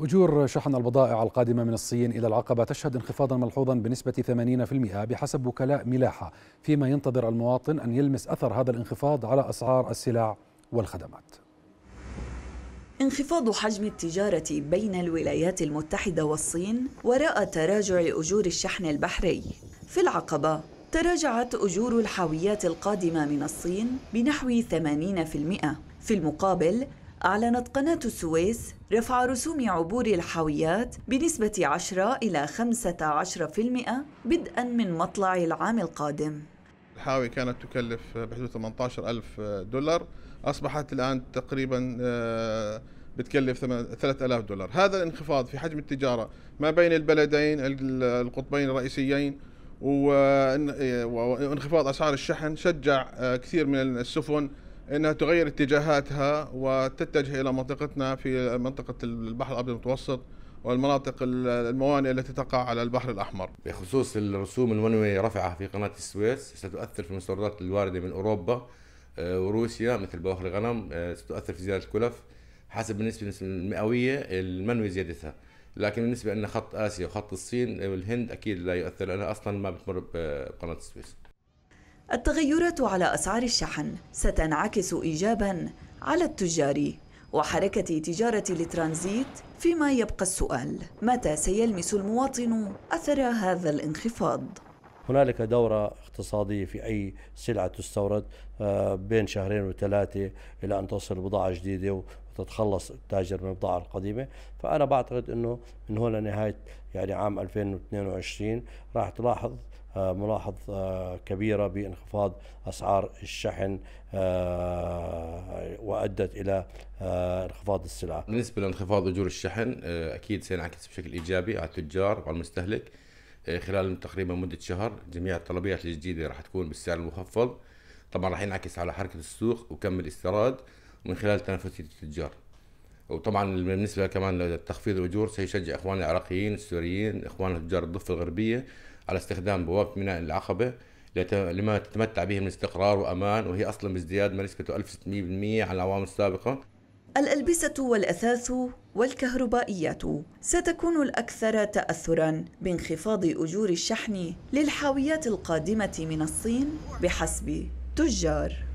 أجور شحن البضائع القادمة من الصين إلى العقبة تشهد انخفاضا ملحوظا بنسبة 80% بحسب وكلاء ملاحة فيما ينتظر المواطن أن يلمس أثر هذا الانخفاض على أسعار السلع والخدمات انخفاض حجم التجارة بين الولايات المتحدة والصين وراء تراجع أجور الشحن البحري في العقبة تراجعت أجور الحاويات القادمة من الصين بنحو 80% في المقابل أعلنت قناة السويس رفع رسوم عبور الحاويات بنسبة 10 إلى 15% بدءا من مطلع العام القادم الحاوية كانت تكلف بحدود 18 ألف دولار أصبحت الآن تقريبا آه، بتكلف 3000 دولار هذا الانخفاض في حجم التجارة ما بين البلدين القطبين الرئيسيين إيه، وانخفاض أسعار الشحن شجع آه، كثير من السفن انها تغير اتجاهاتها وتتجه الى منطقتنا في منطقه البحر الابيض المتوسط والمناطق الموانئ التي تقع على البحر الاحمر. بخصوص الرسوم المنويه رفعها في قناه السويس ستؤثر في المستوردات الوارده من اوروبا آه، وروسيا مثل بواخر الغنم آه، ستؤثر في زياده الكلف حسب النسبه المئويه المنوي زيادتها. لكن بالنسبه لنا خط اسيا وخط الصين والهند آه، اكيد لا يؤثر لانها اصلا ما بتمر بقناه السويس. التغيرات على أسعار الشحن ستنعكس إيجابا على التجار وحركة تجارة الترانزيت فيما يبقى السؤال متى سيلمس المواطن أثر هذا الانخفاض؟ هنالك دورة اقتصادية في أي سلعة تستورد آه، بين شهرين وثلاثة إلى أن تصل بضاعة جديدة وتتخلص التاجر من البضاعة القديمة فأنا بعتقد أنه من هون لنهاية يعني عام 2022 راح تلاحظ آه، ملاحظ آه، كبيرة بانخفاض أسعار الشحن وأدت إلى انخفاض السلع بالنسبة لانخفاض أجور الشحن أكيد سينعكس بشكل إيجابي على التجار وعلى المستهلك خلال تقريبا مده شهر جميع الطلبيات الجديده راح تكون بالسعر المخفض طبعا راح ينعكس على حركه السوق وكم الاستيراد من خلال تنافسيه التجار وطبعا بالنسبه كمان لتخفيض الاجور سيشجع اخواننا العراقيين السوريين اخواننا تجار الضفه الغربيه على استخدام بوابه ميناء العقبه لما تتمتع به من استقرار وامان وهي اصلا بازدياد ما نسبته 1600% عن الاعوام السابقه الالبسه والاثاث والكهربائيات ستكون الأكثر تأثرا بانخفاض أجور الشحن للحاويات القادمة من الصين بحسب تجار